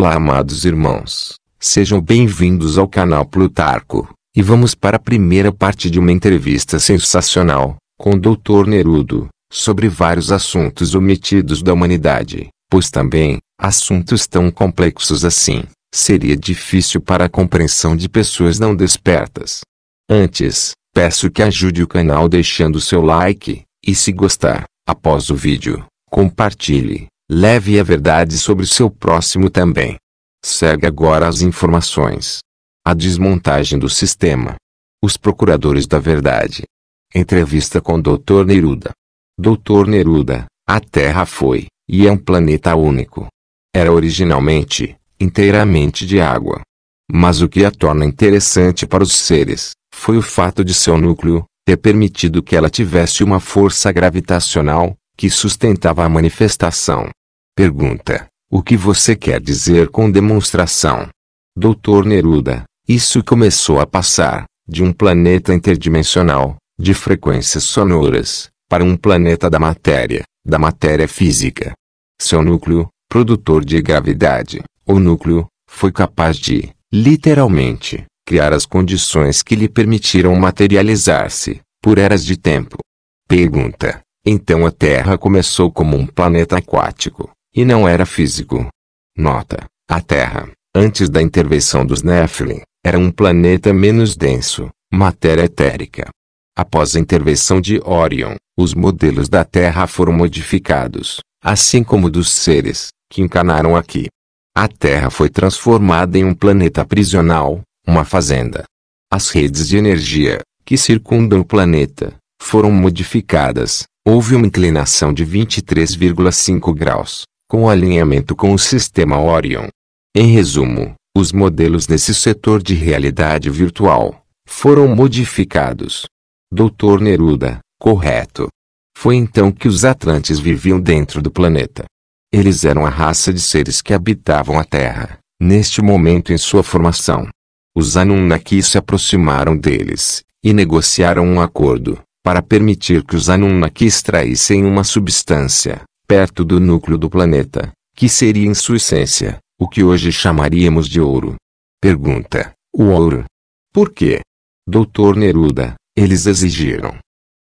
Olá, amados irmãos. Sejam bem-vindos ao canal Plutarco. E vamos para a primeira parte de uma entrevista sensacional com o Dr. Nerudo sobre vários assuntos omitidos da humanidade, pois também assuntos tão complexos assim seria difícil para a compreensão de pessoas não despertas. Antes, peço que ajude o canal deixando seu like, e se gostar, após o vídeo, compartilhe, Leve a verdade sobre seu próximo também. Segue agora as informações. A desmontagem do sistema. Os procuradores da verdade. Entrevista com Dr. Neruda. Dr. Neruda, a Terra foi, e é um planeta único. Era originalmente, inteiramente de água. Mas o que a torna interessante para os seres, foi o fato de seu núcleo, ter permitido que ela tivesse uma força gravitacional, que sustentava a manifestação. Pergunta: O que você quer dizer com demonstração? Doutor Neruda, isso começou a passar de um planeta interdimensional, de frequências sonoras, para um planeta da matéria, da matéria física. Seu núcleo, produtor de gravidade, o núcleo, foi capaz de, literalmente, criar as condições que lhe permitiram materializar-se, por eras de tempo. Pergunta: Então a Terra começou como um planeta aquático, e não era físico. Nota: a Terra, antes da intervenção dos Nephilim, era um planeta menos denso, matéria etérica. Após a intervenção de Orion, os modelos da Terra foram modificados, assim como dos seres que encanaram aqui. A Terra foi transformada em um planeta prisional, uma fazenda. As redes de energia que circundam o planeta foram modificadas. Houve uma inclinação de 23,5 graus com alinhamento com o sistema Orion. Em resumo, os modelos nesse setor de realidade virtual foram modificados. Doutor Neruda, correto. Foi então que os Atlantes viviam dentro do planeta. Eles eram a raça de seres que habitavam a Terra, neste momento em sua formação. Os Anunnaki se aproximaram deles, e negociaram um acordo, para permitir que os Anunnaki extraíssem uma substância, perto do núcleo do planeta, que seria em sua essência, o que hoje chamaríamos de ouro. Pergunta: O ouro? Por quê? Doutor Neruda, eles exigiram.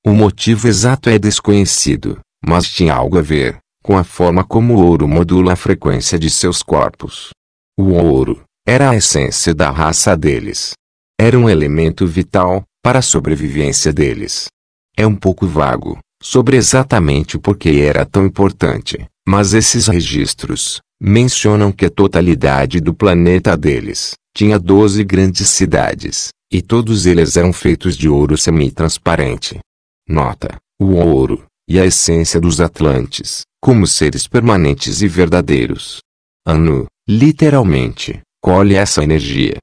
O motivo exato é desconhecido, mas tinha algo a ver com a forma como o ouro modula a frequência de seus corpos. O ouro era a essência da raça deles. Era um elemento vital para a sobrevivência deles. É um pouco vago, sobre exatamente por que era tão importante, mas esses registros mencionam que a totalidade do planeta deles tinha 12 grandes cidades, e todos eles eram feitos de ouro semi-transparente. Nota: o ouro e a essência dos Atlantes, como seres permanentes e verdadeiros. Anu, literalmente, colhe essa energia.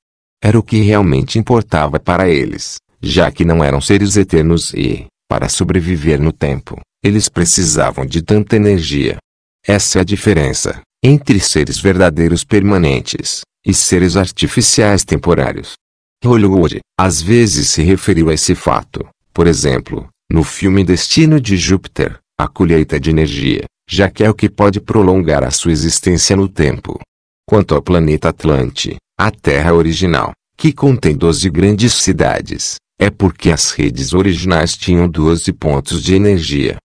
Era o que realmente importava para eles, já que não eram seres eternos e, para sobreviver no tempo, eles precisavam de tanta energia. Essa é a diferença entre seres verdadeiros permanentes e seres artificiais temporários. Hollywood, às vezes se referiu a esse fato, por exemplo, no filme Destino de Júpiter, a colheita de energia, já que é o que pode prolongar a sua existência no tempo. Quanto ao planeta Atlante, a terra original, que contém 12 grandes cidades, é porque as redes originais tinham 12 pontos de energia.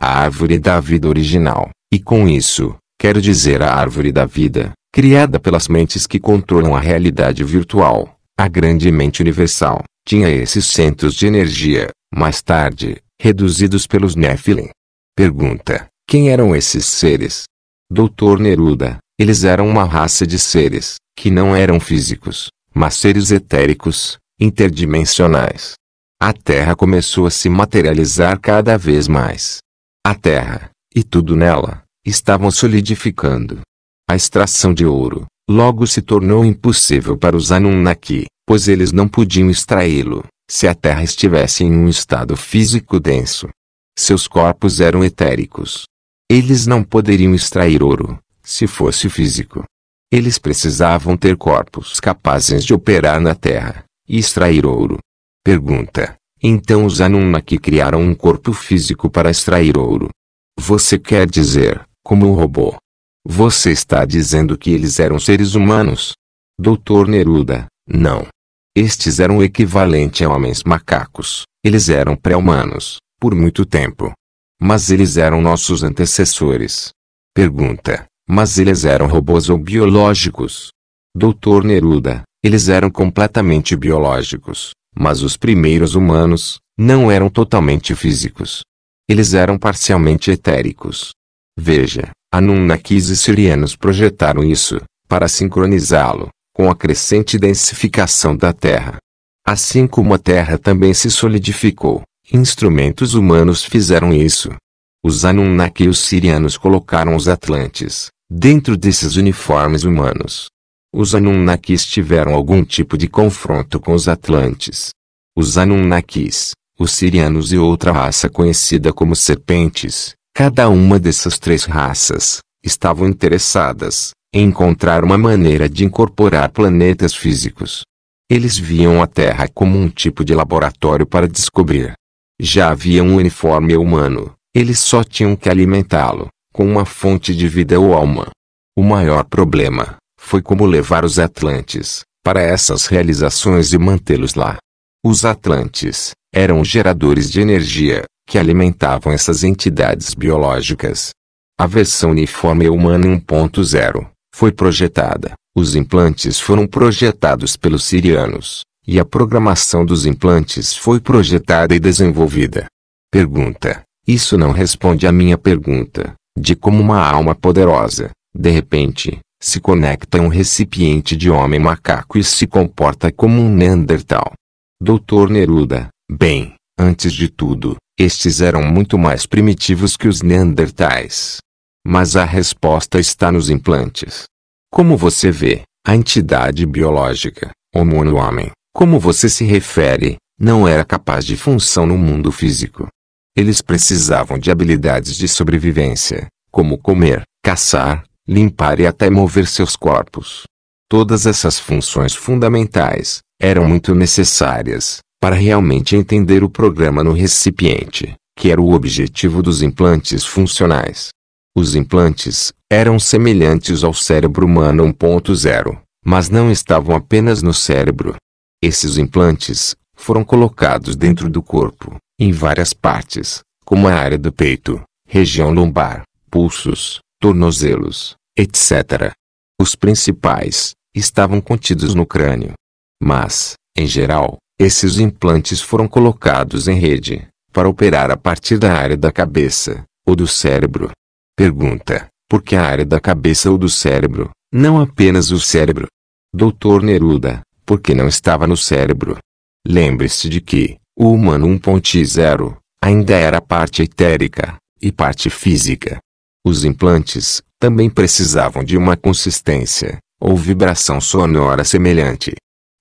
A árvore da vida original, e com isso, quero dizer a árvore da vida, criada pelas mentes que controlam a realidade virtual, a grande mente universal, tinha esses centros de energia, mais tarde, reduzidos pelos Nephilim. Pergunta: quem eram esses seres? Doutor Neruda, eles eram uma raça de seres, que não eram físicos, mas seres etéricos, interdimensionais. A Terra começou a se materializar cada vez mais. A Terra, e tudo nela, estavam solidificando. A extração de ouro, logo se tornou impossível para os Anunnaki, pois eles não podiam extraí-lo, se a Terra estivesse em um estado físico denso. Seus corpos eram etéricos. Eles não poderiam extrair ouro, se fosse físico. Eles precisavam ter corpos capazes de operar na Terra e extrair ouro. Pergunta: Então os Anunnaki criaram um corpo físico para extrair ouro? Você quer dizer, como um robô? Você está dizendo que eles eram seres humanos? Doutor Neruda, não. Estes eram o equivalente a homens macacos, eles eram pré-humanos, por muito tempo. Mas eles eram nossos antecessores. Pergunta: Mas eles eram robôs ou biológicos? Doutor Neruda, eles eram completamente biológicos, mas os primeiros humanos não eram totalmente físicos. Eles eram parcialmente etéricos. Veja, Anunnakis e sirianos projetaram isso, para sincronizá-lo, com a crescente densificação da Terra. Assim como a Terra também se solidificou, instrumentos humanos fizeram isso. Os Anunnaki e os sirianos colocaram os Atlantes, dentro desses uniformes humanos, os Anunnakis tiveram algum tipo de confronto com os Atlantes. Os Anunnakis, os Sirianos e outra raça conhecida como Serpentes, cada uma dessas três raças, estavam interessadas em encontrar uma maneira de incorporar planetas físicos. Eles viam a Terra como um tipo de laboratório para descobrir. Já havia um uniforme humano, eles só tinham que alimentá-lo com uma fonte de vida ou alma. O maior problema foi como levar os atlantes para essas realizações e mantê-los lá. Os atlantes eram geradores de energia que alimentavam essas entidades biológicas. A versão uniforme é humana 1.0 foi projetada. Os implantes foram projetados pelos sirianos e a programação dos implantes foi projetada e desenvolvida. Pergunta: Isso não responde à minha pergunta de como uma alma poderosa, de repente, se conecta a um recipiente de homem macaco e se comporta como um Neandertal. Doutor Neruda, bem, antes de tudo, estes eram muito mais primitivos que os Neandertais. Mas a resposta está nos implantes. Como você vê, a entidade biológica, homo homem, como você se refere, não era capaz de função no mundo físico. Eles precisavam de habilidades de sobrevivência, como comer, caçar, limpar e até mover seus corpos. Todas essas funções fundamentais eram muito necessárias para realmente entender o programa no recipiente, que era o objetivo dos implantes funcionais. Os implantes eram semelhantes ao cérebro humano 1.0, mas não estavam apenas no cérebro. Esses implantes foram colocados dentro do corpo, em várias partes, como a área do peito, região lombar, pulsos, tornozelos, etc. Os principais estavam contidos no crânio. Mas, em geral, esses implantes foram colocados em rede para operar a partir da área da cabeça ou do cérebro. Pergunta: por que a área da cabeça ou do cérebro, não apenas o cérebro? Doutor Neruda, por que não estava no cérebro? Lembre-se de que o humano 1.0 ainda era parte etérica e parte física. Os implantes também precisavam de uma consistência, ou vibração sonora semelhante.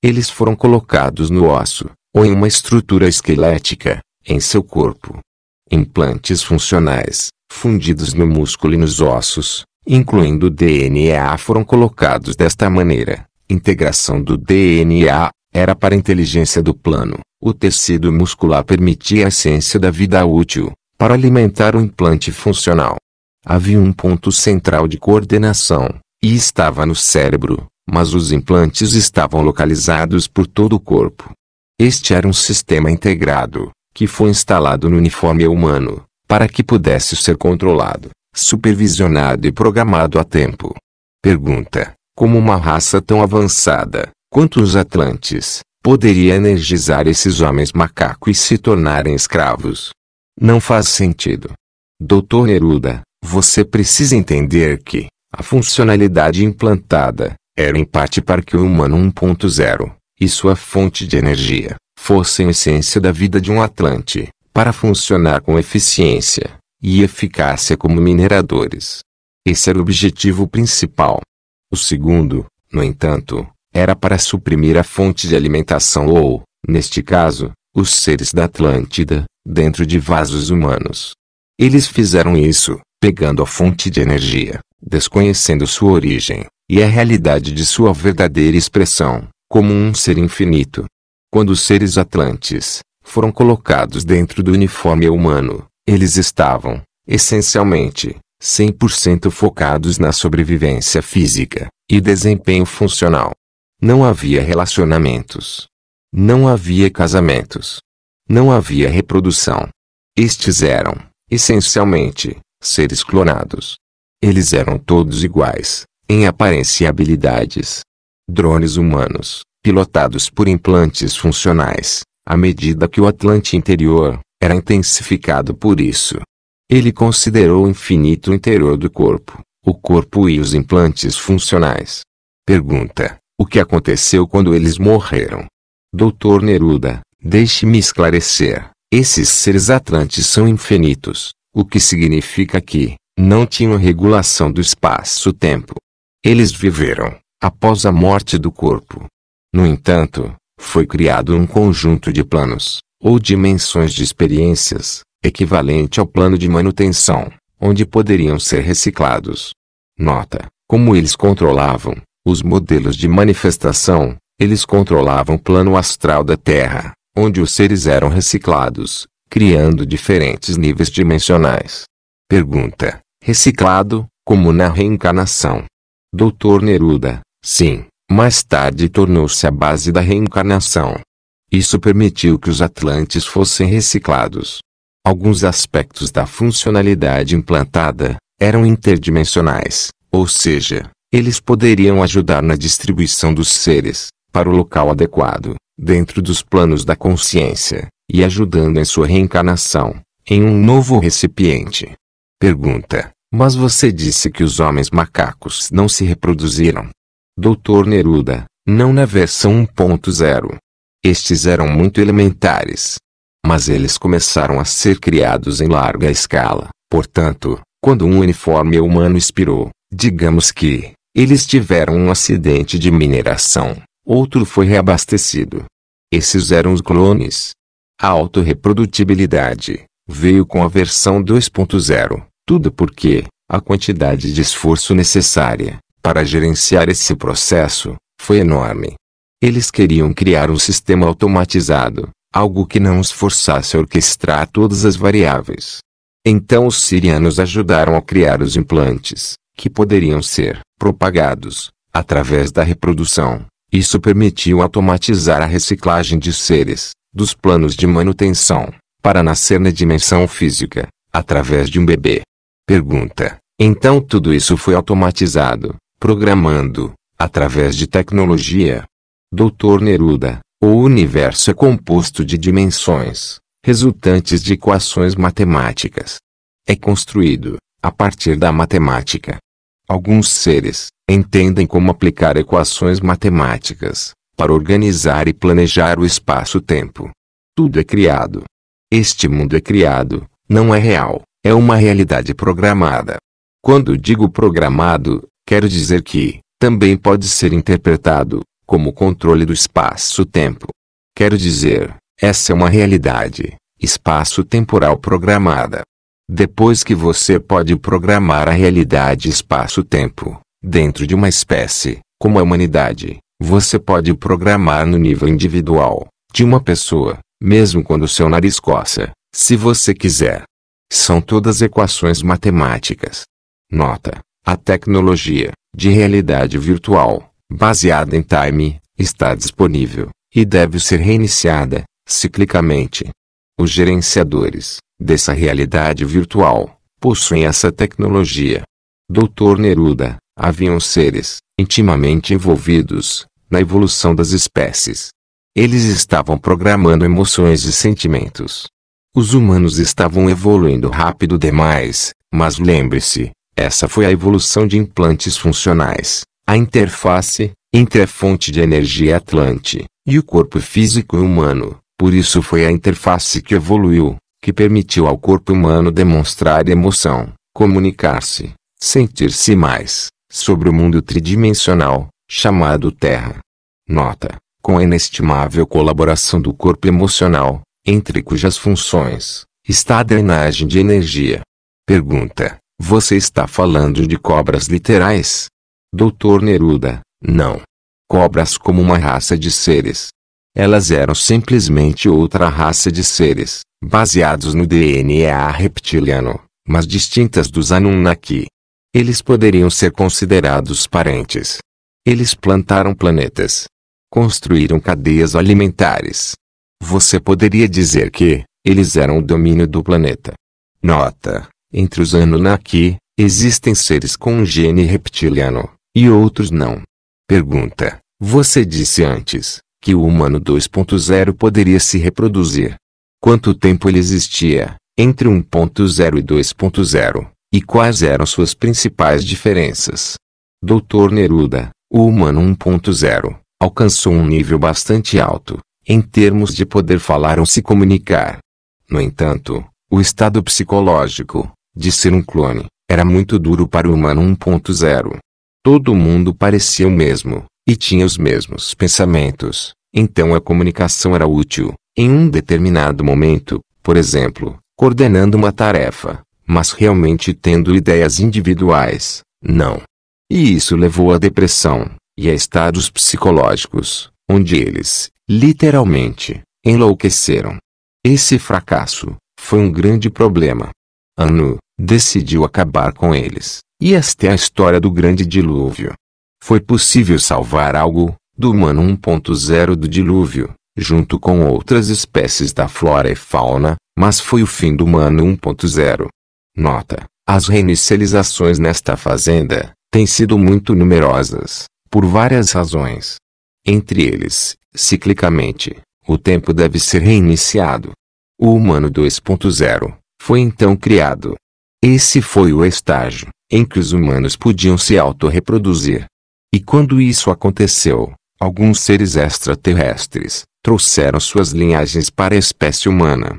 Eles foram colocados no osso, ou em uma estrutura esquelética, em seu corpo. Implantes funcionais, fundidos no músculo e nos ossos, incluindo o DNA, foram colocados desta maneira. Integração do DNA era para a inteligência do plano. O tecido muscular permitia a essência da vida útil, para alimentar o implante funcional. Havia um ponto central de coordenação, e estava no cérebro, mas os implantes estavam localizados por todo o corpo. Este era um sistema integrado, que foi instalado no uniforme humano, para que pudesse ser controlado, supervisionado e programado a tempo. Pergunta: como uma raça tão avançada, quanto os Atlantes, poderia energizar esses homens macacos e se tornarem escravos? Não faz sentido. Doutor Neruda, você precisa entender que a funcionalidade implantada era em parte para que o humano 1.0 e sua fonte de energia fossem a essência da vida de um Atlante, para funcionar com eficiência e eficácia como mineradores. Esse era o objetivo principal. O segundo, no entanto, era para suprimir a fonte de alimentação ou, neste caso, os seres da Atlântida, dentro de vasos humanos. Eles fizeram isso, pegando a fonte de energia, desconhecendo sua origem, e a realidade de sua verdadeira expressão, como um ser infinito. Quando os seres atlantes foram colocados dentro do uniforme humano, eles estavam, essencialmente, 100% focados na sobrevivência física e desempenho funcional. Não havia relacionamentos. Não havia casamentos. Não havia reprodução. Estes eram, essencialmente, seres clonados. Eles eram todos iguais, em aparência e habilidades. Drones humanos, pilotados por implantes funcionais, à medida que o Atlante interior era intensificado por isso. Ele considerou o infinito interior do corpo, o corpo e os implantes funcionais. Pergunta: o que aconteceu quando eles morreram? Doutor Neruda, deixe-me esclarecer: esses seres atlantes são infinitos o que significa que não tinham regulação do espaço-tempo. Eles viveram após a morte do corpo. No entanto, foi criado um conjunto de planos, ou dimensões de experiências, equivalente ao plano de manutenção, onde poderiam ser reciclados. Nota: como eles controlavam os modelos de manifestação, eles controlavam o plano astral da Terra, onde os seres eram reciclados, criando diferentes níveis dimensionais. Pergunta: Reciclado, como na reencarnação? Doutor Neruda: Sim, mais tarde tornou-se a base da reencarnação. Isso permitiu que os atlantes fossem reciclados. Alguns aspectos da funcionalidade implantada eram interdimensionais, ou seja, eles poderiam ajudar na distribuição dos seres para o local adequado, dentro dos planos da consciência e ajudando em sua reencarnação, em um novo recipiente. Pergunta: Mas você disse que os homens macacos não se reproduziram? Doutor Neruda, não na versão 1.0. Estes eram muito elementares. Mas eles começaram a ser criados em larga escala, portanto, quando um uniforme humano expirou, digamos que, eles tiveram um acidente de mineração, outro foi reabastecido. Esses eram os clones, a autorreprodutibilidade veio com a versão 2.0, tudo porque a quantidade de esforço necessária para gerenciar esse processo foi enorme. Eles queriam criar um sistema automatizado, algo que não os forçasse a orquestrar todas as variáveis. Então os sirianos ajudaram a criar os implantes, que poderiam ser propagados através da reprodução. Isso permitiu automatizar a reciclagem de seres, dos planos de manutenção, para nascer na dimensão física, através de um bebê. Pergunta: então tudo isso foi automatizado, programando, através de tecnologia? Doutor Neruda, o universo é composto de dimensões, resultantes de equações matemáticas. É construído, a partir da matemática. Alguns seres, entendem como aplicar equações matemáticas, para organizar e planejar o espaço-tempo. Tudo é criado. Este mundo é criado, não é real, é uma realidade programada. Quando digo programado, quero dizer que, também pode ser interpretado, como controle do espaço-tempo. Quero dizer, essa é uma realidade, espaço-temporal programada. Depois que você pode programar a realidade espaço-tempo, dentro de uma espécie, como a humanidade, você pode programar no nível individual, de uma pessoa, mesmo quando seu nariz coça, se você quiser. São todas equações matemáticas. Nota: a tecnologia, de realidade virtual, baseada em time, está disponível, e deve ser reiniciada, ciclicamente. Os gerenciadores, dessa realidade virtual, possuem essa tecnologia. Doutor Neruda, haviam seres, intimamente envolvidos na evolução das espécies. Eles estavam programando emoções e sentimentos. Os humanos estavam evoluindo rápido demais, mas lembre-se, essa foi a evolução de implantes funcionais, a interface, entre a fonte de energia Atlante e o corpo físico humano, por isso foi a interface que evoluiu, que permitiu ao corpo humano demonstrar emoção, comunicar-se, sentir-se mais, sobre o mundo tridimensional, chamado Terra. Nota: com a inestimável colaboração do corpo emocional, entre cujas funções está a drenagem de energia. Pergunta: Você está falando de cobras literais? Doutor Neruda, não. Cobras como uma raça de seres. Elas eram simplesmente outra raça de seres, baseados no DNA reptiliano, mas distintas dos Anunnaki. Eles poderiam ser considerados parentes. Eles plantaram planetas. Construíram cadeias alimentares. Você poderia dizer que eles eram o domínio do planeta. Nota: entre os Anunnaki, existem seres com um gene reptiliano, e outros não. Pergunta: Você disse antes que o humano 2.0 poderia se reproduzir. Quanto tempo ele existia entre 1.0 e 2.0? E quais eram suas principais diferenças? Dr. Neruda, o humano 1.0, alcançou um nível bastante alto, em termos de poder falar ou se comunicar. No entanto, o estado psicológico, de ser um clone, era muito duro para o humano 1.0. Todo mundo parecia o mesmo, e tinha os mesmos pensamentos, então a comunicação era útil, em um determinado momento, por exemplo, coordenando uma tarefa, mas realmente tendo ideias individuais, não. E isso levou à depressão, e a estados psicológicos, onde eles, literalmente, enlouqueceram. Esse fracasso foi um grande problema. Anu decidiu acabar com eles, e esta é a história do grande dilúvio. Foi possível salvar algo, do humano 1.0 do dilúvio, junto com outras espécies da flora e fauna, mas foi o fim do humano 1.0. Nota: as reinicializações nesta fazenda têm sido muito numerosas, por várias razões. Entre eles, ciclicamente, o tempo deve ser reiniciado. O humano 2.0 foi então criado. Esse foi o estágio em que os humanos podiam se autorreproduzir. E quando isso aconteceu, alguns seres extraterrestres trouxeram suas linhagens para a espécie humana.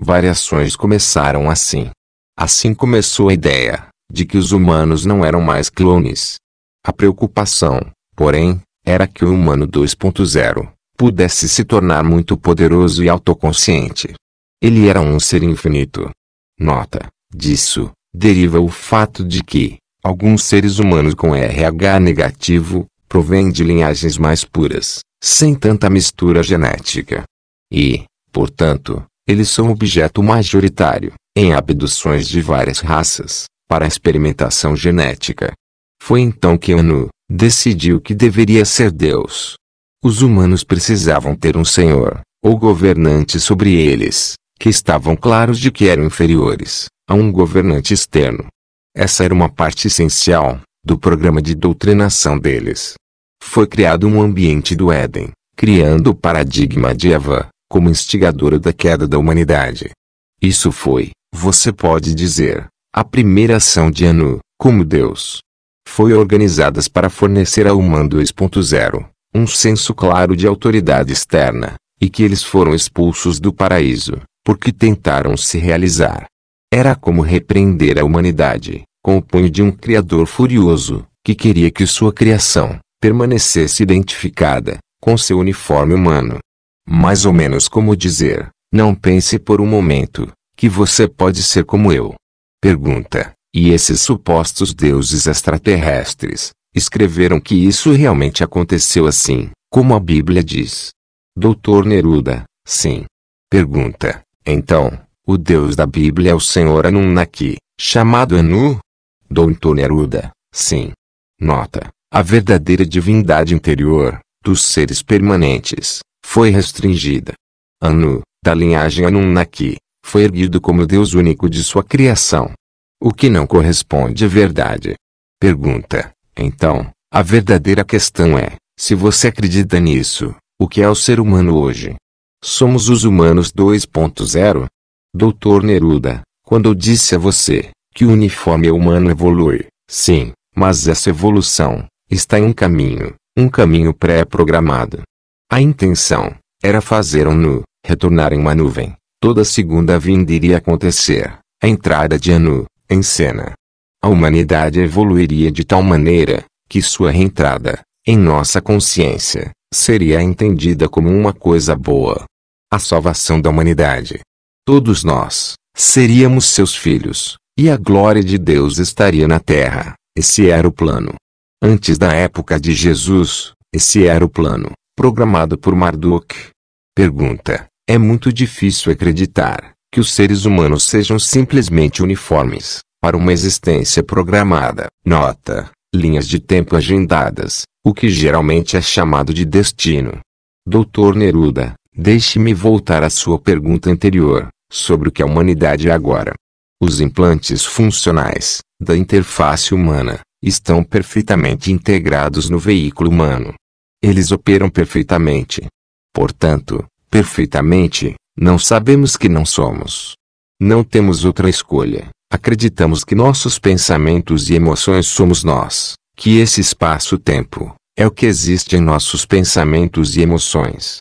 Variações começaram assim, Assim começou a ideia de que os humanos não eram mais clones. A preocupação, porém, era que o humano 2.0 pudesse se tornar muito poderoso e autoconsciente. Ele era um ser infinito. Nota: disso deriva o fato de que alguns seres humanos com RH negativo provêm de linhagens mais puras, sem tanta mistura genética. E, portanto, eles são objeto majoritário em abduções de várias raças, para experimentação genética. Foi então que Anu decidiu que deveria ser Deus. Os humanos precisavam ter um senhor, ou governante sobre eles, que estavam claros de que eram inferiores a um governante externo. Essa era uma parte essencial do programa de doutrinação deles. Foi criado um ambiente do Éden, criando o paradigma de Eva como instigadora da queda da humanidade. Isso foi você pode dizer, a primeira ação de Anu, como Deus, foi organizadas para fornecer ao humano 2.0 um senso claro de autoridade externa, e que eles foram expulsos do paraíso, porque tentaram se realizar. Era como repreender a humanidade, com o punho de um Criador furioso, que queria que sua criação permanecesse identificada com seu uniforme humano. Mais ou menos como dizer: não pense por um momento que você pode ser como eu. Pergunta: E esses supostos deuses extraterrestres escreveram que isso realmente aconteceu assim, como a Bíblia diz? Doutor Neruda: Sim. Pergunta: Então, o Deus da Bíblia é o Senhor Anunnaki, chamado Anu? Doutor Neruda: Sim. Nota: A verdadeira divindade interior dos seres permanentes foi restringida. Anu, da linhagem Anunnaki, foi erguido como Deus único de sua criação. O que não corresponde à verdade. Pergunta, então, a verdadeira questão é: se você acredita nisso, o que é o ser humano hoje? Somos os humanos 2.0? Doutor Neruda, quando eu disse a você que o uniforme é humano evolui, sim, mas essa evolução está em um caminho, um caminho pré-programado. A intenção era fazer um nu retornar em uma nuvem, Toda segunda vinda iria acontecer, a entrada de Anu, em cena. A humanidade evoluiria de tal maneira, que sua reentrada, em nossa consciência, seria entendida como uma coisa boa. A salvação da humanidade. Todos nós, seríamos seus filhos, e a glória de Deus estaria na terra. Esse era o plano. Antes da época de Jesus, esse era o plano, programado por Marduk. Pergunta: é muito difícil acreditar que os seres humanos sejam simplesmente uniformes para uma existência programada. Nota: linhas de tempo agendadas, o que geralmente é chamado de destino. Doutor Neruda, deixe-me voltar à sua pergunta anterior sobre o que a humanidade é agora. Os implantes funcionais da interface humana estão perfeitamente integrados no veículo humano. Eles operam perfeitamente. Portanto, perfeitamente, não sabemos que não somos. Não temos outra escolha. Acreditamos que nossos pensamentos e emoções somos nós, que esse espaço-tempo é o que existe em nossos pensamentos e emoções.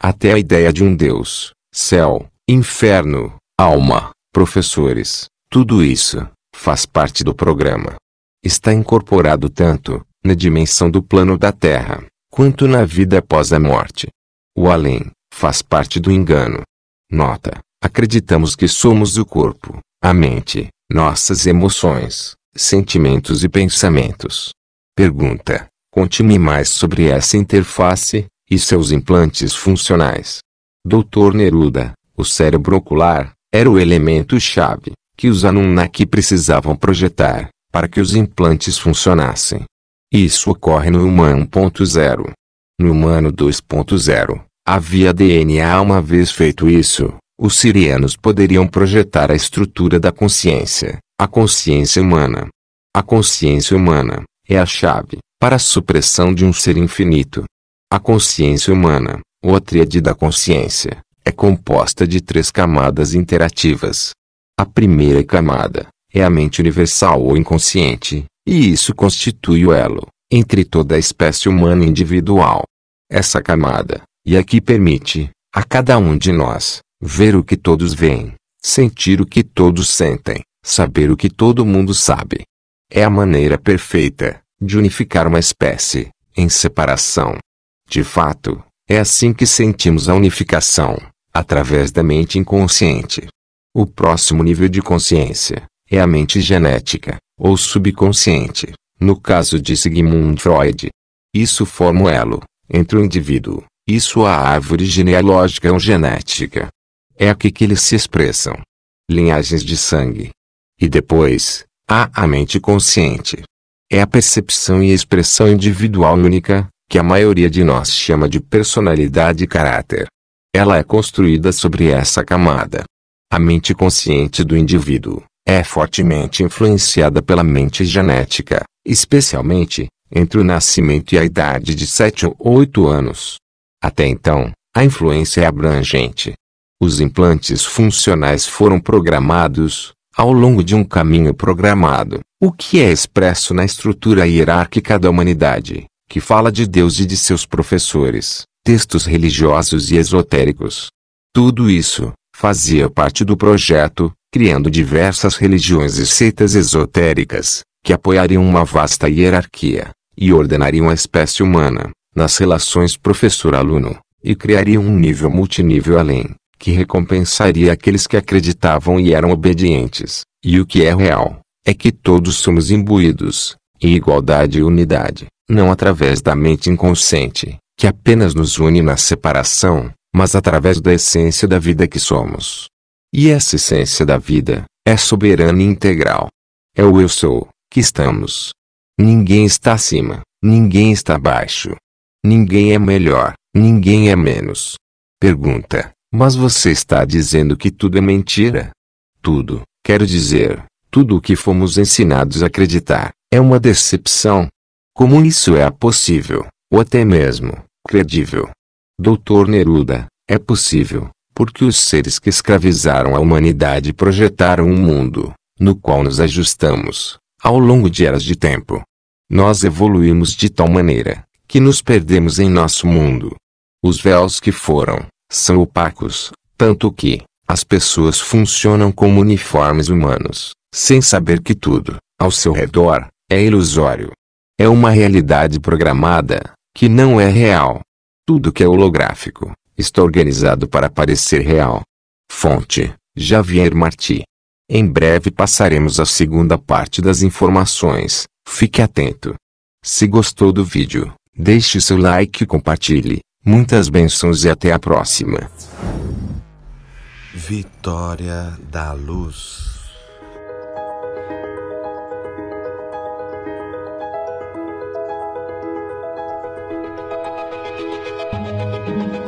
Até a ideia de um Deus, céu, inferno, alma, professores, tudo isso faz parte do programa. Está incorporado tanto na dimensão do plano da Terra quanto na vida após a morte. O além faz parte do engano. Nota: acreditamos que somos o corpo, a mente, nossas emoções, sentimentos e pensamentos. Pergunta: conte-me mais sobre essa interface e seus implantes funcionais. Dr. Neruda, o cérebro ocular era o elemento-chave que os Anunnaki precisavam projetar para que os implantes funcionassem. Isso ocorre no humano 1.0. No humano 2.0, Havia DNA uma vez feito isso, os sirianos poderiam projetar a estrutura da consciência, a consciência humana. A consciência humana é a chave para a supressão de um ser infinito. A consciência humana, ou a tríade da consciência, é composta de três camadas interativas. A primeira camada é a mente universal ou inconsciente, e isso constitui o elo entre toda a espécie humana individual. Essa camada e aqui permite, a cada um de nós, ver o que todos veem, sentir o que todos sentem, saber o que todo mundo sabe. É a maneira perfeita de unificar uma espécie em separação. De fato, é assim que sentimos a unificação, através da mente inconsciente. O próximo nível de consciência é a mente genética, ou subconsciente, no caso de Sigmund Freud. Isso forma o elo entre o indivíduo e sua árvore genealógica ou é genética. É aqui que eles se expressam. Linhagens de sangue. E depois, há a mente consciente. É a percepção e expressão individual única, que a maioria de nós chama de personalidade e caráter. Ela é construída sobre essa camada. A mente consciente do indivíduo é fortemente influenciada pela mente genética, especialmente entre o nascimento e a idade de 7 ou 8 anos. Até então, a influência é abrangente. Os implantes funcionais foram programados, ao longo de um caminho programado, o que é expresso na estrutura hierárquica da humanidade, que fala de Deus e de seus professores, textos religiosos e esotéricos. Tudo isso fazia parte do projeto, criando diversas religiões e seitas esotéricas, que apoiariam uma vasta hierarquia e ordenariam a espécie humana nas relações professor-aluno, e criaria um nível multinível além, que recompensaria aqueles que acreditavam e eram obedientes. E o que é real, é que todos somos imbuídos, em igualdade e unidade, não através da mente inconsciente, que apenas nos une na separação, mas através da essência da vida que somos. E essa essência da vida, é soberana e integral. É o eu sou, que estamos. Ninguém está acima, ninguém está abaixo, Ninguém é melhor, ninguém é menos. Pergunta: Mas você está dizendo que tudo é mentira? Tudo, quero dizer, tudo o que fomos ensinados a acreditar, é uma decepção. Como isso é possível, ou até mesmo, credível? Doutor Neruda, é possível, porque os seres que escravizaram a humanidade projetaram um mundo, no qual nos ajustamos, ao longo de eras de tempo. Nós evoluímos de tal maneira que nos perdemos em nosso mundo. Os véus que foram, são opacos, tanto que, as pessoas funcionam como uniformes humanos, sem saber que tudo, ao seu redor, é ilusório. É uma realidade programada, que não é real. Tudo que é holográfico, está organizado para parecer real. Fonte, Javier Martí. Em breve passaremos à segunda parte das informações, fique atento. Se gostou do vídeo, Deixe seu like e compartilhe. Muitas bênçãos e até a próxima. Vitória da Luz thank you